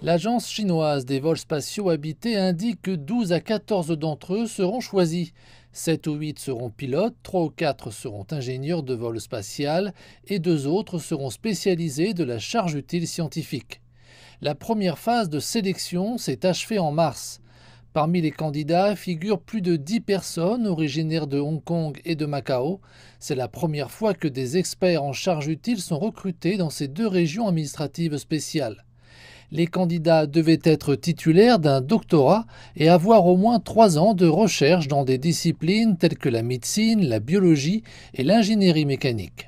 L'agence chinoise des vols spatiaux habités indique que 12 à 14 d'entre eux seront choisis. 7 ou 8 seront pilotes, 3 ou 4 seront ingénieurs de vol spatial et deux autres seront spécialisés de la charge utile scientifique. La première phase de sélection s'est achevée en mars. Parmi les candidats figurent plus de 10 personnes originaires de Hong Kong et de Macao. C'est la première fois que des experts en charge utile sont recrutés dans ces deux régions administratives spéciales les candidats devaient être titulaires d'un doctorat et avoir au moins trois ans de recherche dans des disciplines telles que la médecine, la biologie et l'ingénierie mécanique.